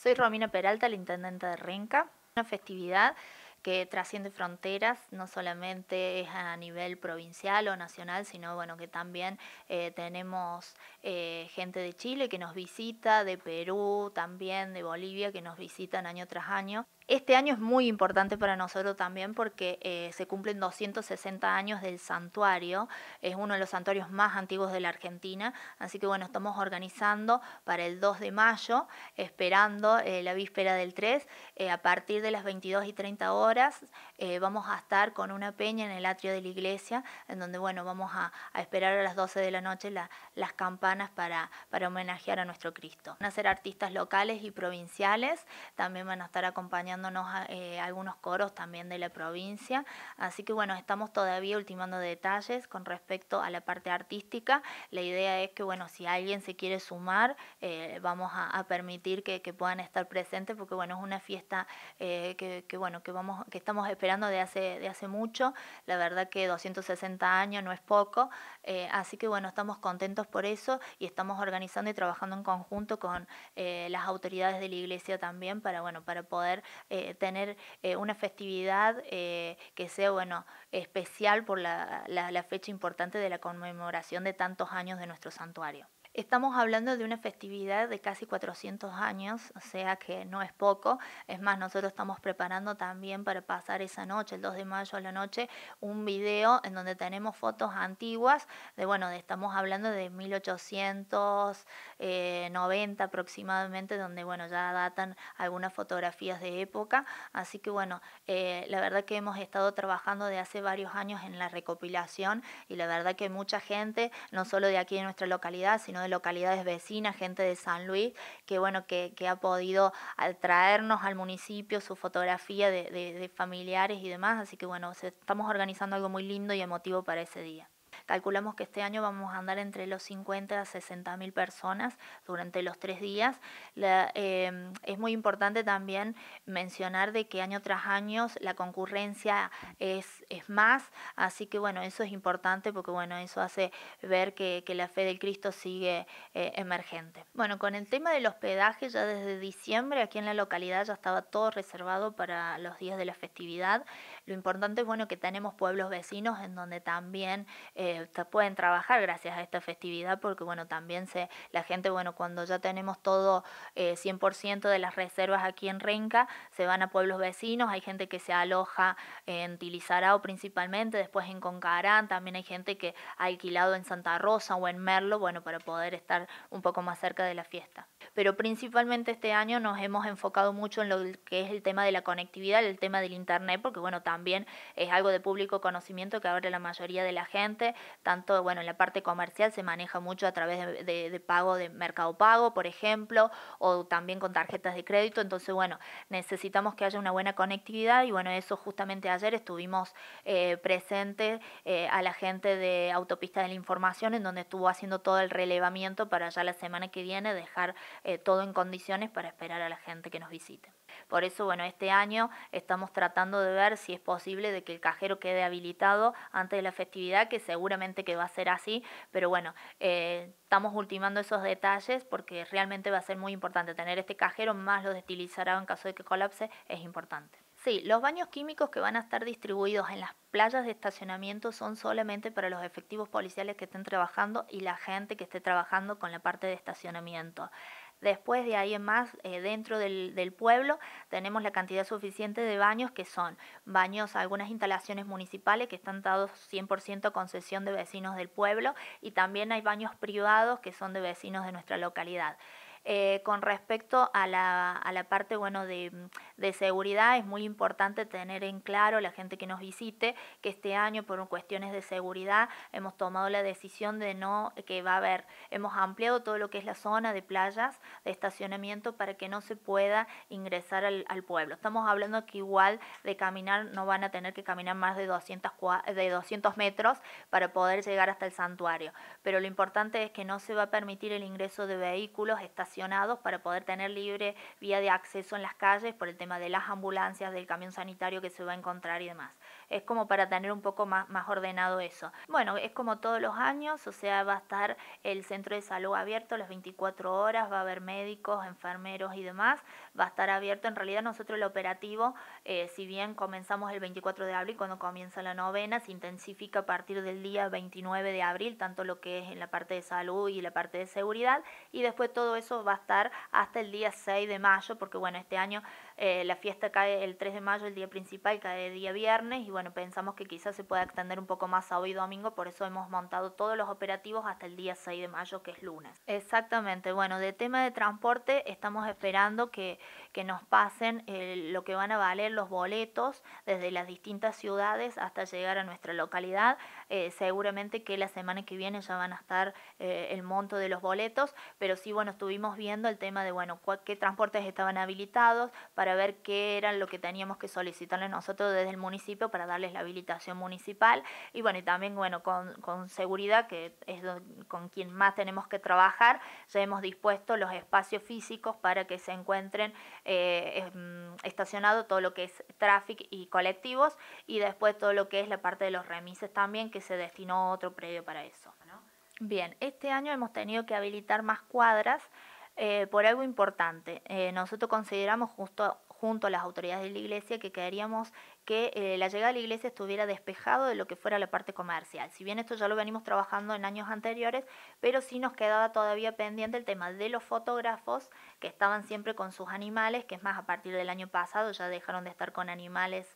Soy Romina Peralta, la intendente de Renca. Una festividad que trasciende fronteras, no solamente es a nivel provincial o nacional, sino bueno que también eh, tenemos eh, gente de Chile que nos visita, de Perú, también de Bolivia que nos visitan año tras año. Este año es muy importante para nosotros también porque eh, se cumplen 260 años del santuario, es uno de los santuarios más antiguos de la Argentina, así que bueno, estamos organizando para el 2 de mayo, esperando la víspera del 3, a partir de las 22 y 30 horas eh, vamos a estar con una peña en el atrio de la iglesia, en donde bueno, vamos a, esperar a las 12 de la noche las campanas para, para homenajear a nuestro Cristo. Van a ser artistas locales y provinciales, también van a estar acompañándonos eh, algunos coros también de la provincia, así que bueno, estamos todavía ultimando detalles con respecto a la parte artística. La idea es que bueno, si alguien se quiere sumar, eh, vamos a, permitir que, puedan estar presentes, porque bueno, es una fiesta que, que bueno, que vamos que estamos esperando de hace, de hace mucho. La verdad que 260 años no es poco. Eh, así que bueno, estamos contentos por eso y estamos organizando y trabajando en conjunto con eh, las autoridades de la iglesia también para, bueno, para poder eh, tener una festividad que sea bueno, especial por la, la fecha importante de la conmemoración de tantos años de nuestro santuario. Estamos hablando de una festividad de casi 400 años, o sea que no es poco. Es más, nosotros estamos preparando también para pasar esa noche, el 2 de mayo a la noche, un video en donde tenemos fotos antiguas de, bueno, estamos hablando de 1890 eh, aproximadamente, donde, bueno, ya datan algunas fotografías de época. Así que, bueno, eh, la verdad que hemos estado trabajando de hace varios años en la recopilación y la verdad que mucha gente, no solo de aquí en nuestra localidad, sino de localidades vecinas, gente de San Luis, que bueno, que, ha podido traernos al municipio su fotografía de familiares y demás. Así que bueno, estamos organizando algo muy lindo y emotivo para ese día. Calculamos que este año vamos a andar entre los 50 a 60 mil personas durante los tres días. Em, es muy importante también mencionar de que año tras año la concurrencia es, es más, así que bueno, eso es importante porque bueno, eso hace ver que, la fe del Cristo sigue eh, emergente. Bueno, con el tema del hospedaje, ya desde diciembre aquí en la localidad ya estaba todo reservado para los días de la festividad. Lo importante es bueno que tenemos pueblos vecinos en donde también... Eh, eh, pueden trabajar gracias a esta festividad porque bueno, también se, la gente, bueno, cuando ya tenemos todo 100% eh, de las reservas aquí en Renca, se van a pueblos vecinos, hay gente que se aloja en Tilizarao principalmente, después en Concarán, también hay gente que ha alquilado en Santa Rosa o en Merlo, bueno, para poder estar un poco más cerca de la fiesta pero principalmente este año nos hemos enfocado mucho en lo que es el tema de la conectividad, el tema del Internet, porque bueno, también es algo de público conocimiento que ahora la mayoría de la gente, tanto bueno, en la parte comercial se maneja mucho a través de, de, pago de mercado pago, por ejemplo, o también con tarjetas de crédito, entonces bueno, necesitamos que haya una buena conectividad y bueno, eso justamente ayer estuvimos eh, presentes eh, a la gente de Autopista de la Información, en donde estuvo haciendo todo el relevamiento para ya la semana que viene dejar eh, todo en condiciones para esperar a la gente que nos visite. Por eso, bueno, este año estamos tratando de ver si es posible de que el cajero quede habilitado antes de la festividad, que seguramente que va a ser así, pero bueno, eh, estamos ultimando esos detalles porque realmente va a ser muy importante tener este cajero, más lo destilizará en caso de que colapse, es importante. Sí, los baños químicos que van a estar distribuidos en las playas de estacionamiento son solamente para los efectivos policiales que estén trabajando y la gente que esté trabajando con la parte de estacionamiento. Después de ahí en más, eh, dentro del, del, pueblo, tenemos la cantidad suficiente de baños que son baños, algunas instalaciones municipales que están dados 100% a concesión de vecinos del pueblo y también hay baños privados que son de vecinos de nuestra localidad. Eh, con respecto a la, parte bueno, mm, de, seguridad, es muy importante tener en claro la gente que nos visite que este año por cuestiones de seguridad hemos tomado la decisión de no que va a haber, hemos ampliado todo lo que es la zona de playas, de estacionamiento para que no se pueda ingresar al, pueblo. Estamos hablando que igual de caminar no van a tener que caminar más de 200, de 200 metros para poder llegar hasta el santuario, pero lo importante es que no se va a permitir el ingreso de vehículos, esta para poder tener libre vía de acceso en las calles por el tema de las ambulancias, del camión sanitario que se va a encontrar y demás. Es como para tener un poco más, más ordenado eso. Bueno, es como todos los años, o sea, va a estar el centro de salud abierto las 24 horas, va a haber médicos, enfermeros y demás, va a estar abierto. En realidad nosotros el operativo, eh, si bien comenzamos el 24 de abril, cuando comienza la novena, se intensifica a partir del día 29 de abril, tanto lo que es en la parte de salud y la parte de seguridad, y después todo eso va a estar hasta el día 6 de mayo, porque bueno, este año eh, la fiesta cae el 3 de mayo, el día principal, cae el día viernes y bueno, pensamos que quizás se pueda extender un poco más a hoy domingo, por eso hemos montado todos los operativos hasta el día 6 de mayo, que es lunes. Exactamente, bueno, de tema de transporte estamos esperando que, que nos pasen eh, lo que van a valer los boletos desde las distintas ciudades hasta llegar a nuestra localidad. Eh, seguramente que la semana que viene ya van a estar el monto de los boletos, pero sí, bueno, estuvimos viendo el tema de, bueno, qué transportes estaban habilitados para ver qué era lo que teníamos que solicitarle nosotros desde el municipio para darles la habilitación municipal y bueno, y también bueno, con, seguridad, que es con quien más tenemos que trabajar, ya hemos dispuesto los espacios físicos para que se encuentren eh, estacionados mm, estacionado todo lo que es tráfico y colectivos y después todo lo que es la parte de los remises también, que se destinó otro predio para eso. Bien, este año hemos tenido que habilitar más cuadras. Eh, por algo importante. Eh, nosotros consideramos justo junto a las autoridades de la iglesia que queríamos que eh, la llegada de la iglesia estuviera despejado de lo que fuera la parte comercial. Si bien esto ya lo venimos trabajando en años anteriores, pero sí nos quedaba todavía pendiente el tema de los fotógrafos que estaban siempre con sus animales, que es más a partir del año pasado ya dejaron de estar con animales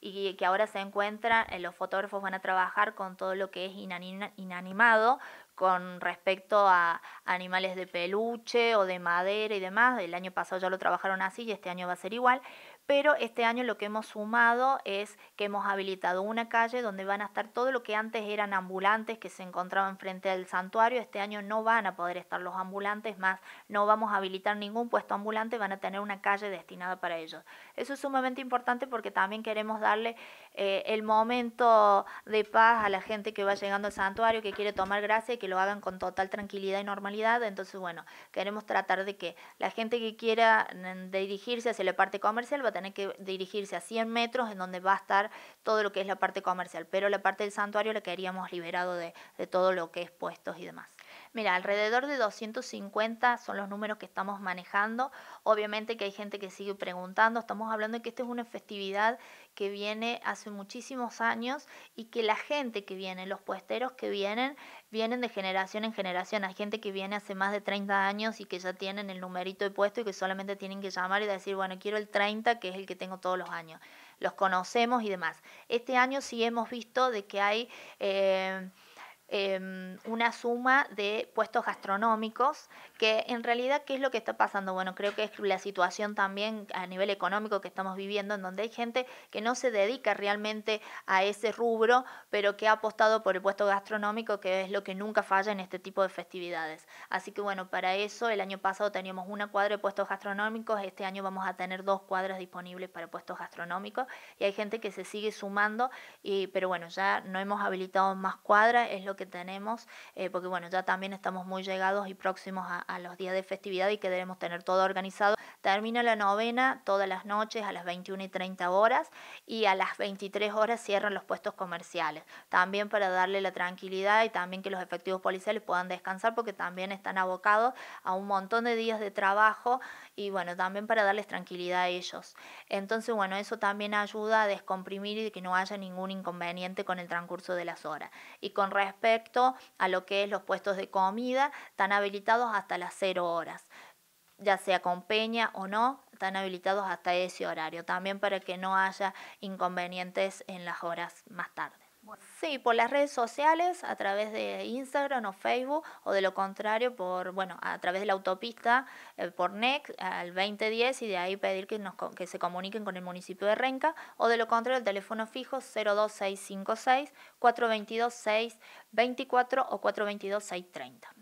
y que ahora se encuentran, los fotógrafos van a trabajar con todo lo que es inanimado, con respecto a animales de peluche o de madera y demás. El año pasado ya lo trabajaron así y este año va a ser igual. Pero este año lo que hemos sumado es que hemos habilitado una calle donde van a estar todo lo que antes eran ambulantes que se encontraban frente al santuario. Este año no van a poder estar los ambulantes, más no vamos a habilitar ningún puesto ambulante, van a tener una calle destinada para ellos. Eso es sumamente importante porque también queremos darle eh, el momento de paz a la gente que va llegando al santuario, que quiere tomar gracia y que lo hagan con total tranquilidad y normalidad. Entonces, bueno, queremos tratar de que la gente que quiera mm, dirigirse hacia la parte comercial va a tener que dirigirse a 100 metros en donde va a estar todo lo que es la parte comercial, pero la parte del santuario la queríamos liberado de, de todo lo que es puestos y demás. Mira, alrededor de 250 son los números que estamos manejando. Obviamente que hay gente que sigue preguntando. Estamos hablando de que esta es una festividad que viene hace muchísimos años y que la gente que viene, los puesteros que vienen, vienen de generación en generación. Hay gente que viene hace más de 30 años y que ya tienen el numerito de puesto y que solamente tienen que llamar y decir, bueno, quiero el 30, que es el que tengo todos los años. Los conocemos y demás. Este año sí hemos visto de que hay... Eh, Em, una suma de puestos gastronómicos que en realidad, ¿qué es lo que está pasando? Bueno, creo que es la situación también a nivel económico que estamos viviendo, en donde hay gente que no se dedica realmente a ese rubro, pero que ha apostado por el puesto gastronómico, que es lo que nunca falla en este tipo de festividades. Así que bueno, para eso el año pasado teníamos una cuadra de puestos gastronómicos, este año vamos a tener dos cuadras disponibles para puestos gastronómicos y hay gente que se sigue sumando, y, pero bueno, ya no hemos habilitado más cuadras, es lo que tenemos, eh, porque bueno, ya también estamos muy llegados y próximos a, a los días de festividad y que debemos tener todo organizado. Termina la novena todas las noches a las 21 y 30 horas y a las 23 horas cierran los puestos comerciales. También para darle la tranquilidad y también que los efectivos policiales puedan descansar porque también están abocados a un montón de días de trabajo y bueno, también para darles tranquilidad a ellos. Entonces, bueno, eso también ayuda a descomprimir y que no haya ningún inconveniente con el transcurso de las horas. Y con respecto a lo que es los puestos de comida, están habilitados hasta las 0 horas, ya sea con peña o no, están habilitados hasta ese horario, también para que no haya inconvenientes en las horas más tarde. Sí, por las redes sociales, a través de Instagram o Facebook, o de lo contrario, por bueno, a través de la autopista, eh, por NEC al 2010 y de ahí pedir que, nos, que se comuniquen con el municipio de Renca, o de lo contrario, el teléfono fijo 02656 4226 24 o 422630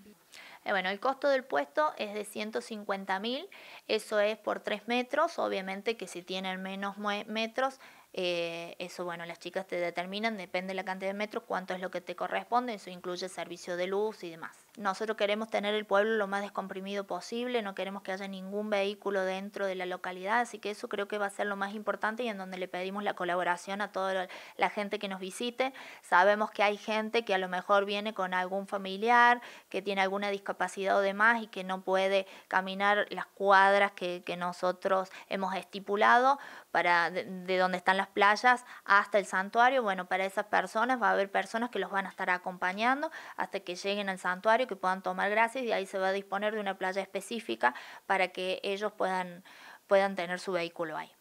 eh, bueno, el costo del puesto es de 150 mil, eso es por 3 metros, obviamente que si tienen menos metros, eh, eso bueno, las chicas te determinan, depende de la cantidad de metros, cuánto es lo que te corresponde, eso incluye servicio de luz y demás. Nosotros queremos tener el pueblo lo más descomprimido posible, no queremos que haya ningún vehículo dentro de la localidad, así que eso creo que va a ser lo más importante y en donde le pedimos la colaboración a toda la gente que nos visite. Sabemos que hay gente que a lo mejor viene con algún familiar, que tiene alguna discapacidad o demás y que no puede caminar las cuadras que, nosotros hemos estipulado para de donde están las playas hasta el santuario. Bueno, para esas personas va a haber personas que los van a estar acompañando hasta que lleguen al santuario que puedan tomar gracias y ahí se va a disponer de una playa específica para que ellos puedan, puedan tener su vehículo ahí.